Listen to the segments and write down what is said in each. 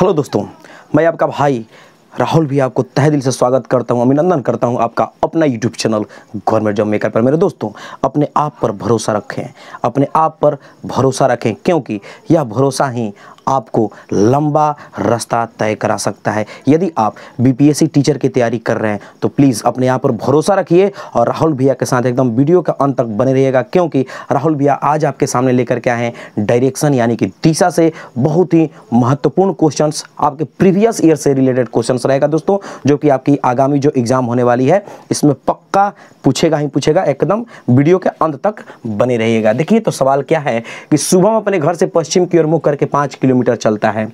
hello दोस्तों मैं आपका भाई राहुल भी आपको तह दिल से स्वागत करता हूं अभिनंदन करता हूं आपका अपना YouTube channel government job maker पर मेरे दोस्तों अपने आप पर भरोसा रखें अपने आप पर भरोसा रखें क्योंकि यह भरोसा ही आपको लंबा रास्ता तय करा सकता है यदि आप बीपीएससी टीचर की तैयारी कर रहे हैं तो प्लीज़ अपने यहाँ पर भरोसा रखिए और राहुल भैया के साथ एकदम वीडियो के अंत तक बने रहिएगा क्योंकि राहुल भैया आज आपके सामने लेकर के आए हैं डायरेक्शन यानी कि दिशा से बहुत ही महत्वपूर्ण क्वेश्चन आपके प्रीवियस ईयर से रिलेटेड क्वेश्चन रहेगा दोस्तों जो कि आपकी आगामी जो एग्जाम होने वाली है इसमें पक्का आपका पूछेगा ही पूछेगा एकदम वीडियो के अंत तक बने रहिएगा देखिए तो सवाल क्या है कि सुबह अपने घर से पश्चिम की ओर मुड़ करके पाँच किलोमीटर चलता है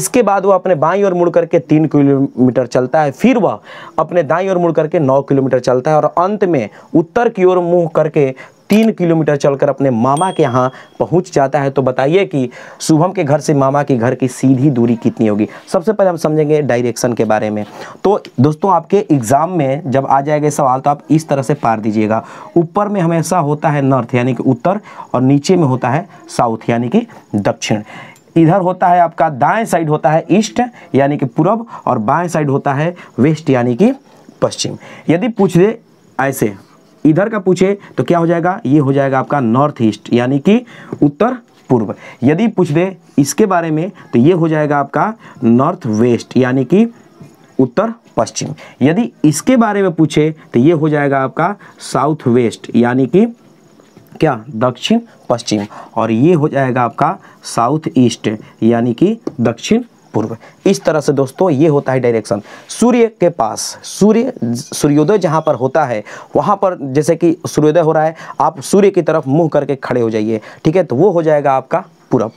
इसके बाद वह अपने बाई और मुड़ करके तीन किलोमीटर चलता है फिर वह अपने दाई और मुड़ करके नौ किलोमीटर चलता है और अंत में उत्तर की ओर मुँह करके तीन किलोमीटर चलकर अपने मामा के यहाँ पहुँच जाता है तो बताइए कि शुभम के घर से मामा के घर की सीधी दूरी कितनी होगी सबसे पहले हम समझेंगे डायरेक्शन के बारे में तो दोस्तों आपके एग्ज़ाम में जब आ जाएगा सवाल तो आप इस तरह से पार दीजिएगा ऊपर में हमेशा होता है नॉर्थ यानी कि उत्तर और नीचे में होता है साउथ यानी कि दक्षिण इधर होता है आपका दाएं साइड होता है ईस्ट यानी कि पूर्व और बाएं साइड होता है वेस्ट यानी कि पश्चिम यदि पूछ दे ऐसे इधर का पूछे तो क्या हो जाएगा ये हो जाएगा आपका नॉर्थ ईस्ट यानी कि उत्तर पूर्व यदि पूछ दे इसके बारे में तो ये हो जाएगा आपका नॉर्थ वेस्ट यानी कि उत्तर पश्चिम यदि इसके बारे में पूछे तो ये हो जाएगा आपका साउथ वेस्ट यानी कि क्या दक्षिण पश्चिम और ये हो जाएगा आपका साउथ ईस्ट यानी कि दक्षिण पूर्व इस तरह से दोस्तों ये होता है डायरेक्शन सूर्य के पास सूर्य सूर्योदय जहाँ पर होता है वहाँ पर जैसे कि सूर्योदय हो रहा है आप सूर्य की तरफ मुंह करके खड़े हो जाइए ठीक है तो वो हो जाएगा आपका पूर्व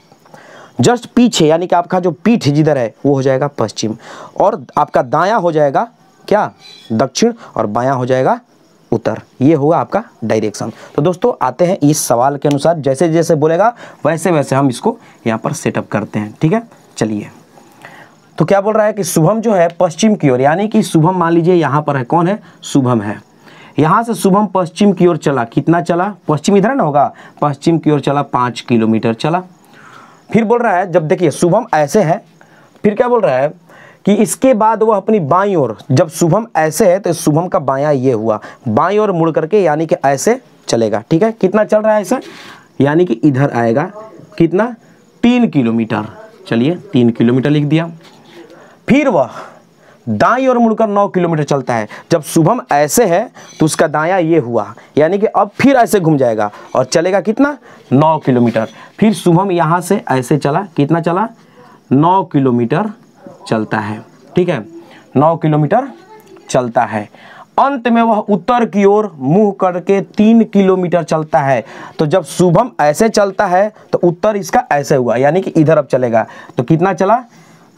जस्ट पीछे यानी कि आपका जो पीठ जिधर है वो हो जाएगा पश्चिम और आपका दाया हो जाएगा क्या दक्षिण और बाया हो जाएगा उत्तर ये होगा आपका डायरेक्शन तो दोस्तों आते हैं इस सवाल के अनुसार जैसे जैसे बोलेगा वैसे वैसे हम इसको यहाँ पर सेटअप करते हैं ठीक है चलिए तो क्या बोल रहा है कि शुभम जो है पश्चिम की ओर यानी कि शुभम मान लीजिए यहाँ पर है कौन है शुभम है यहाँ से शुभम पश्चिम की ओर चला कितना चला पश्चिम इधर ना होगा पश्चिम की ओर चला पाँच किलोमीटर चला फिर बोल रहा है जब देखिए शुभम ऐसे है फिर क्या बोल रहा है कि इसके बाद वह अपनी बाई ओर जब शुभम ऐसे है तो शुभम का बाया ये हुआ बाई ओर मुड़ करके यानी कि ऐसे चलेगा ठीक है कितना चल रहा है ऐसे यानी कि इधर आएगा कितना तीन किलोमीटर चलिए तीन किलोमीटर लिख दिया फिर वह दाई और मुड़कर नौ किलोमीटर चलता है जब शुभम ऐसे है तो उसका दाया ये हुआ यानी कि अब फिर ऐसे घूम जाएगा और चलेगा कितना नौ किलोमीटर फिर शुभम यहाँ से ऐसे चला कितना चला नौ किलोमीटर चलता है ठीक है नौ किलोमीटर चलता है अंत में वह उत्तर की ओर मुंह करके तीन किलोमीटर चलता है तो जब शुभम ऐसे चलता है तो उत्तर इसका ऐसे हुआ यानी कि इधर अब चलेगा तो कितना चला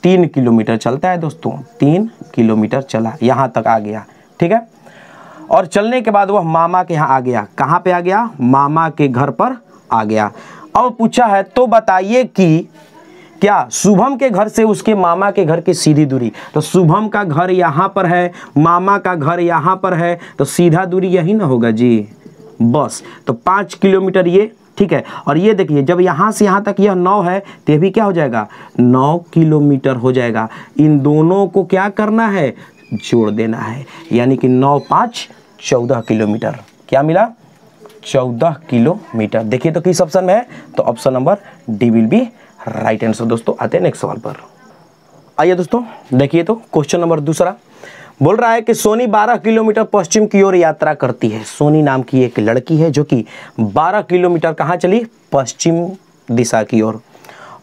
तीन किलोमीटर चलता है दोस्तों तीन किलोमीटर चला यहाँ तक आ गया ठीक है और चलने के बाद वह मामा के यहाँ आ गया कहाँ पे आ गया मामा के घर पर आ गया अब पूछा है तो बताइए कि क्या शुभम के घर से उसके मामा के घर की सीधी दूरी तो शुभम का घर यहाँ पर है मामा का घर यहाँ पर है तो सीधा दूरी यही ना होगा जी बस तो पाँच किलोमीटर ये ठीक है और ये देखिए जब यहाँ से यहाँ तक यह नौ है तो भी क्या हो जाएगा नौ किलोमीटर हो जाएगा इन दोनों को क्या करना है जोड़ देना है यानी कि नौ पाँच चौदह किलोमीटर क्या मिला चौदह किलोमीटर देखिए तो किस ऑप्शन में है तो option number D will be right answer दोस्तों आते हैं नेक्स्ट सवाल पर आइए दोस्तों देखिए तो क्वेश्चन नंबर दूसरा बोल रहा है कि सोनी 12 किलोमीटर पश्चिम की ओर यात्रा करती है सोनी नाम की एक लड़की है जो कि 12 किलोमीटर कहाँ चली पश्चिम दिशा की ओर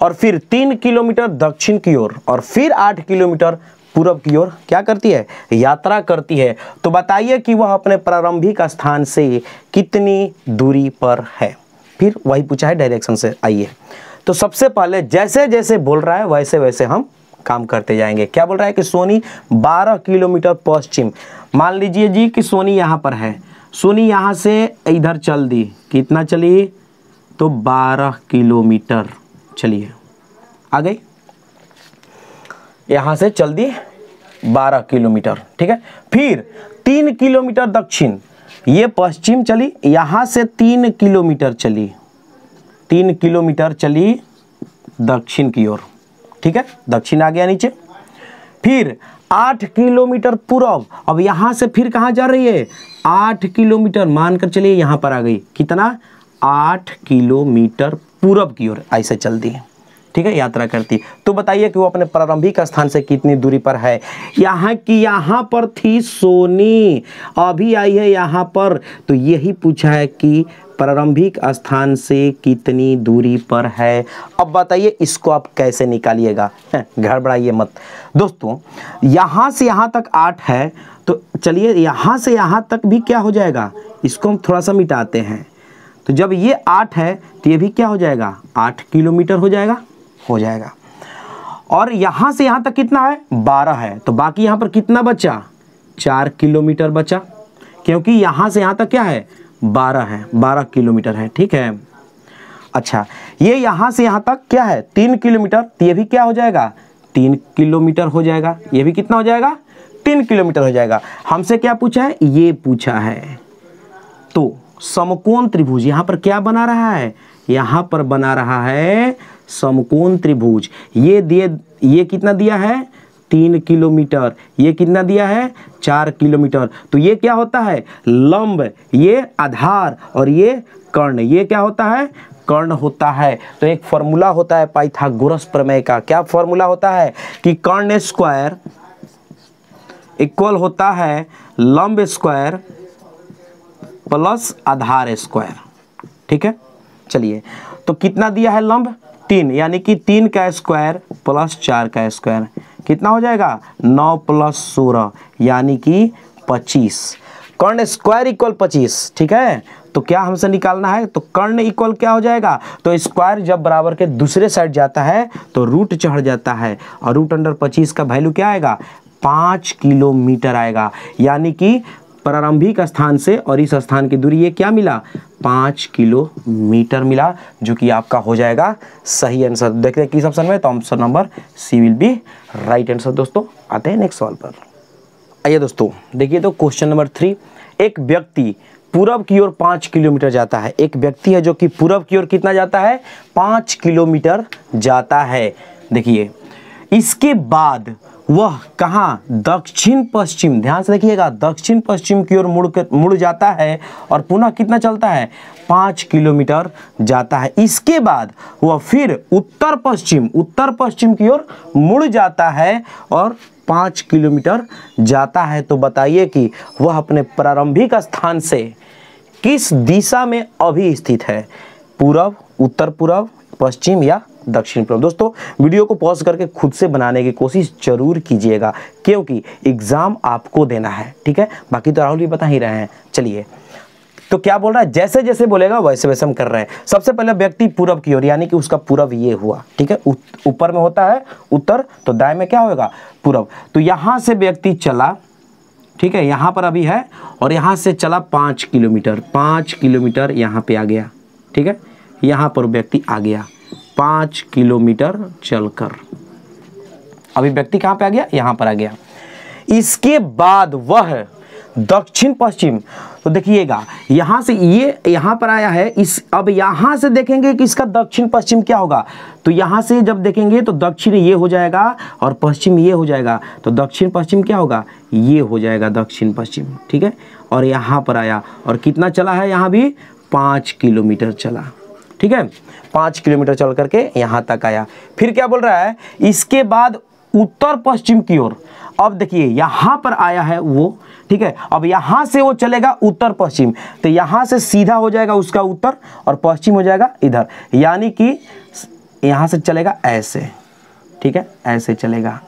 और फिर तीन किलोमीटर दक्षिण की ओर और फिर आठ किलोमीटर पूरब की ओर क्या करती है यात्रा करती है तो बताइए कि वह अपने प्रारंभिक स्थान से कितनी दूरी पर है फिर वही पूछा है डायरेक्शन से आइए तो सबसे पहले जैसे जैसे बोल रहा है वैसे वैसे हम काम करते जाएंगे क्या बोल रहा है कि सोनी 12 किलोमीटर पश्चिम मान लीजिए जी कि सोनी यहाँ पर है सोनी यहाँ से इधर चल दी कितना चली तो 12 किलोमीटर चलिए आ गई यहाँ से चल दी 12 किलोमीटर ठीक है फिर तीन किलोमीटर दक्षिण ये पश्चिम चली यहाँ से तीन किलोमीटर चली तीन किलोमीटर चली दक्षिण की ओर ठीक है दक्षिण आ गया नीचे फिर आठ किलोमीटर पूर्व अब यहां से फिर कहाँ जा रही है आठ किलोमीटर मानकर चलिए यहां पर आ गई कितना आठ किलोमीटर पूर्व की ओर ऐसे चलती है ठीक है यात्रा करती तो बताइए कि वो अपने प्रारंभिक स्थान से कितनी दूरी पर है यहां की यहां पर थी सोनी अभी आई है यहां पर तो यही पूछा है कि प्रारंभिक स्थान से कितनी दूरी पर है अब बताइए इसको आप कैसे निकालिएगा घबराइए मत दोस्तों यहाँ से यहाँ तक आठ है तो चलिए यहाँ से यहाँ तक भी क्या हो जाएगा इसको हम थोड़ा सा मिटाते हैं तो जब ये आठ है तो ये भी क्या हो जाएगा आठ किलोमीटर हो जाएगा हो जाएगा और यहाँ से यहाँ तक कितना है बारह है तो बाकी यहाँ पर कितना बचा चार किलोमीटर बचा क्योंकि यहाँ से यहाँ तक क्या है बारह है बारह किलोमीटर हैं ठीक है अच्छा ये यहाँ से यहाँ तक क्या है तीन किलोमीटर तो ये भी क्या हो जाएगा तीन किलोमीटर हो जाएगा ये भी कितना हो जाएगा तीन किलोमीटर हो जाएगा हमसे क्या पूछा है ये पूछा है तो समकोण त्रिभुज यहाँ पर क्या बना रहा है यहाँ पर बना रहा है समकोण त्रिभुज ये दिए ये कितना दिया है तीन किलोमीटर ये कितना दिया है चार किलोमीटर तो ये क्या होता है लंब ये आधार और ये कर्ण ये क्या होता है कर्ण होता है तो एक फॉर्मूला होता है पाइथागोरस प्रमेय का क्या फॉर्मूला होता है कि कर्ण स्क्वायर इक्वल होता है लंब स्क्वायर प्लस आधार स्क्वायर ठीक है चलिए तो कितना दिया है लंब तीन यानी कि तीन का स्क्वायर प्लस चार का स्क्वायर कितना हो जाएगा नौ प्लस सोलह यानी कि पच्चीस कर्ण स्क्वायर इक्वल पच्चीस ठीक है तो क्या हमसे निकालना है तो कर्ण इक्वल क्या हो जाएगा तो स्क्वायर जब बराबर के दूसरे साइड जाता है तो रूट चढ़ जाता है और रूट अंडर पच्चीस का वैल्यू क्या आएगा पाँच किलोमीटर आएगा यानी कि प्रारंभिक स्थान से और इस स्थान की दूरी ये क्या मिला पाँच किलोमीटर मिला जो कि आपका हो जाएगा सही आंसर देखते हैं किस ऑप्शन में तो option number C will be right answer दोस्तों आते हैं नेक्स्ट सवाल पर आइए दोस्तों देखिए तो क्वेश्चन नंबर थ्री एक व्यक्ति पूरब की ओर पाँच किलोमीटर जाता है एक व्यक्ति है जो कि पूरब की ओर कितना जाता है पाँच किलोमीटर जाता है देखिए इसके बाद वह कहाँ दक्षिण पश्चिम ध्यान से रखिएगा दक्षिण पश्चिम की ओर मुड़ कर मुड़ जाता है और पुनः कितना चलता है पाँच किलोमीटर जाता है इसके बाद वह फिर उत्तर पश्चिम उत्तर पश्चिम की ओर मुड़ जाता है और पाँच किलोमीटर जाता है तो बताइए कि वह अपने प्रारंभिक स्थान से किस दिशा में अभी स्थित है पूर्व उत्तर पूर्व पश्चिम या दक्षिण पूर्व दोस्तों वीडियो को पॉज करके खुद से बनाने की कोशिश जरूर कीजिएगा क्योंकि एग्ज़ाम आपको देना है ठीक है बाकी तो राहुल भी बता ही रहे हैं चलिए तो क्या बोल रहा है जैसे जैसे बोलेगा वैसे वैसे हम कर रहे हैं सबसे पहले व्यक्ति पूरब की ओर यानी कि उसका पूरब ये हुआ ठीक है ऊपर में होता है उत्तर तो दाय में क्या होगा पूरब तो यहां से व्यक्ति चला ठीक है यहां पर अभी है और यहां से चला पांच किलोमीटर पांच किलोमीटर यहां पे आ गया ठीक है यहां पर व्यक्ति आ गया पाँच किलोमीटर चलकर अभी व्यक्ति कहाँ पे आ गया यहाँ पर आ गया इसके बाद वह दक्षिण पश्चिम तो देखिएगा यहाँ से ये यहाँ पर आया है इस अब यहाँ से देखेंगे कि इसका दक्षिण पश्चिम क्या होगा तो यहाँ से जब देखेंगे तो दक्षिण ये हो जाएगा और पश्चिम ये हो जाएगा तो दक्षिण पश्चिम क्या होगा ये हो जाएगा दक्षिण पश्चिम ठीक है और यहाँ पर आया और कितना चला है यहाँ भी पाँच किलोमीटर चला ठीक है पाँच किलोमीटर चल करके यहाँ तक आया फिर क्या बोल रहा है इसके बाद उत्तर पश्चिम की ओर अब देखिए यहाँ पर आया है वो ठीक है अब यहाँ से वो चलेगा उत्तर पश्चिम तो यहाँ से सीधा हो जाएगा उसका उत्तर और पश्चिम हो जाएगा इधर यानी कि यहाँ से चलेगा ऐसे ठीक है ऐसे चलेगा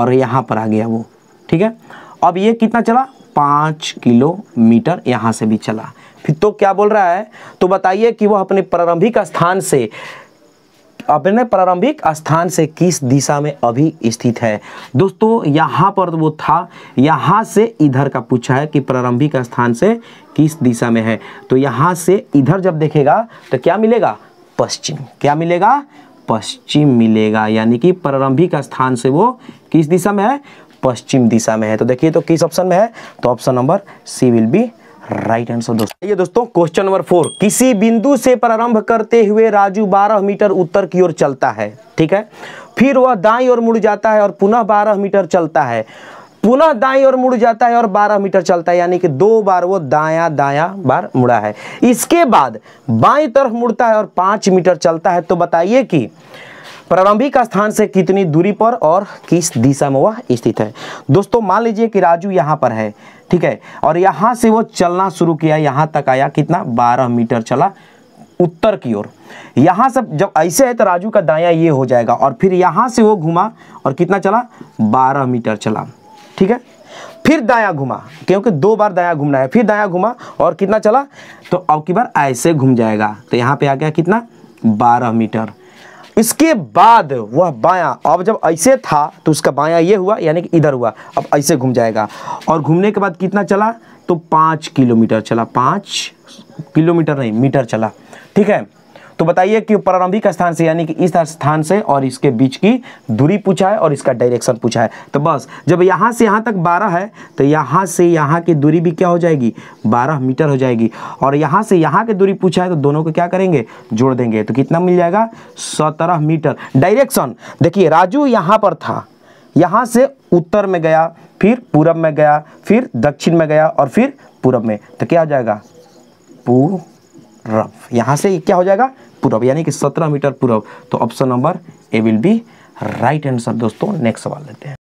और यहाँ पर आ गया वो ठीक है अब ये कितना चला पाँच किलोमीटर यहाँ से भी चला फिर तो क्या बोल रहा है तो बताइए कि वह अपने प्रारंभिक स्थान से अपने प्रारंभिक स्थान से किस दिशा में अभी स्थित है दोस्तों यहाँ पर वो था यहाँ से इधर का पूछा है कि प्रारंभिक स्थान से किस दिशा में है तो यहाँ से इधर जब देखेगा तो क्या मिलेगा पश्चिम क्या मिलेगा पश्चिम मिलेगा यानी कि प्रारंभिक स्थान से वो किस दिशा में है पश्चिम दिशा में है तो देखिए तो किस ऑप्शन में है तो option number C will be right answer दोस्तों ये दोस्तों क्वेश्चन नंबर फोर किसी बिंदु से प्रारंभ करते हुए राजू 12 मीटर उत्तर की ओर चलता है ठीक है फिर वह दाई और मुड़ जाता है और पुनः बारह मीटर चलता है पुनः दाई और मुड़ जाता है और 12 मीटर चलता है यानी कि दो बार वो दाया दाया बार मुड़ा है इसके बाद बाई तरफ मुड़ता है और पाँच मीटर चलता है तो बताइए कि प्रारंभिक स्थान से कितनी दूरी पर और किस दिशा में वह स्थित है दोस्तों मान लीजिए कि राजू यहां पर है ठीक है और यहाँ से वो चलना शुरू किया यहाँ तक आया कितना बारह मीटर चला उत्तर की ओर यहाँ से जब ऐसे है तो राजू का दाया ये हो जाएगा और फिर यहाँ से वो घुमा और कितना चला बारह मीटर चला ठीक है फिर दाया घुमा क्योंकि दो बार दाया घूमना है फिर दाया घुमा और कितना चला तो अब की बार ऐसे घूम जाएगा तो यहाँ पे आ गया कितना बारह मीटर इसके बाद वह बायां अब जब ऐसे था तो उसका बायां ये हुआ यानी कि इधर हुआ अब ऐसे घूम जाएगा और घूमने के बाद कितना चला तो पाँच किलोमीटर चला पाँच किलोमीटर नहीं मीटर चला ठीक है तो बताइए कि प्रारंभिक स्थान से यानी कि इस स्थान से और इसके बीच की दूरी पूछा है और इसका डायरेक्शन पूछा है तो बस जब यहाँ से यहाँ तक बारह है तो यहाँ से यहाँ की दूरी भी क्या हो जाएगी बारह मीटर हो जाएगी और यहाँ से यहाँ की दूरी पूछा है तो दोनों को क्या करेंगे जोड़ देंगे तो कितना मिल जाएगा सत्रह मीटर डायरेक्शन देखिए राजू यहाँ पर था यहाँ से उत्तर में गया फिर पूरब में गया फिर दक्षिण में गया और फिर पूरब में तो क्या हो जाएगा पूरब यहाँ से क्या हो जाएगा पूर्व यानी कि सत्रह मीटर पूर्व तो option number A will be right answer दोस्तों नेक्स्ट सवाल लेते हैं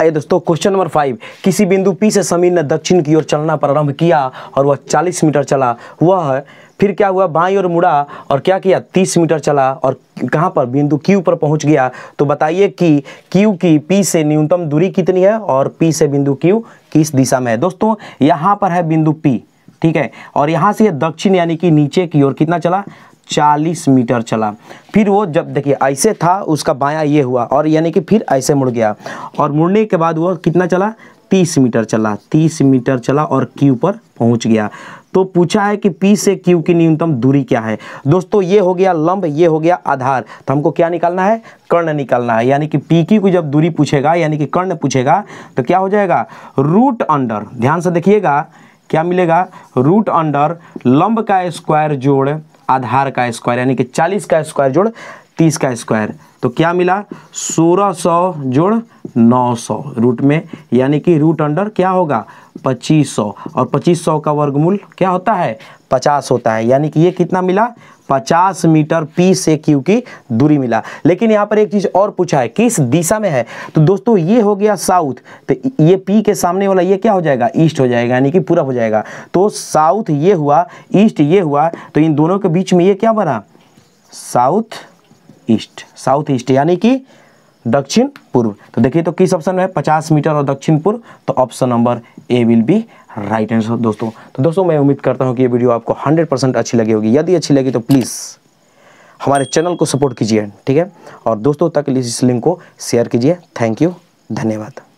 आइए दोस्तों क्वेश्चन नंबर फाइव किसी बिंदु पी से समीर ने दक्षिण की ओर चलना प्रारंभ किया और वह 40 मीटर चला हुआ है फिर क्या हुआ बाई और मुड़ा और क्या किया 30 मीटर चला और कहां पर बिंदु क्यू पर पहुंच गया तो बताइए कि क्यू की पी से न्यूनतम दूरी कितनी है और पी से बिंदु क्यू किस दिशा में है दोस्तों यहां पर है बिंदु पी ठीक है और यहां से दक्षिण यानी कि नीचे की ओर कितना चला चालीस मीटर चला फिर वो जब देखिए ऐसे था उसका बाया ये हुआ और यानी कि फिर ऐसे मुड़ गया और मुड़ने के बाद वो कितना चला तीस मीटर चला तीस मीटर चला और क्यू पर पहुंच गया तो पूछा है कि P से Q की न्यूनतम दूरी क्या है दोस्तों ये हो गया लंब ये हो गया आधार तो हमको क्या निकालना है कर्ण निकालना है यानी कि पी की को जब दूरी पूछेगा यानी कि कर्ण पूछेगा तो क्या हो जाएगा रूट अंडर ध्यान से देखिएगा क्या मिलेगा रूट अंडर लंब का स्क्वायर जोड़ आधार का स्क्वायर यानी कि 40 का स्क्वायर जोड़ तीस का स्क्वायर तो क्या मिला सोलह सौ जोड़ नौ सौ रूट में यानी कि रूट अंडर क्या होगा पच्चीस सौ और पच्चीस सौ का वर्गमूल क्या होता है पचास होता है यानी कि ये कितना मिला पचास मीटर पी से क्यू की दूरी मिला लेकिन यहाँ पर एक चीज़ और पूछा है किस दिशा में है तो दोस्तों ये हो गया साउथ तो ये पी के सामने वाला ये क्या हो जाएगा ईस्ट हो जाएगा यानी कि पूरा हो जाएगा तो साउथ ये हुआ ईस्ट ये हुआ तो इन दोनों के बीच में ये क्या बना साउथ ईस्ट साउथ ईस्ट यानी कि दक्षिण पूर्व तो देखिए तो किस ऑप्शन में है पचास मीटर और दक्षिण पूर्व तो option number A will be right answer दोस्तों तो दोस्तों मैं उम्मीद करता हूँ कि ये वीडियो आपको हंड्रेड परसेंट अच्छी लगी होगी यदि अच्छी लगी तो प्लीज़ हमारे चैनल को सपोर्ट कीजिए ठीक है और दोस्तों तक इस लिंक को शेयर कीजिए थैंक यू धन्यवाद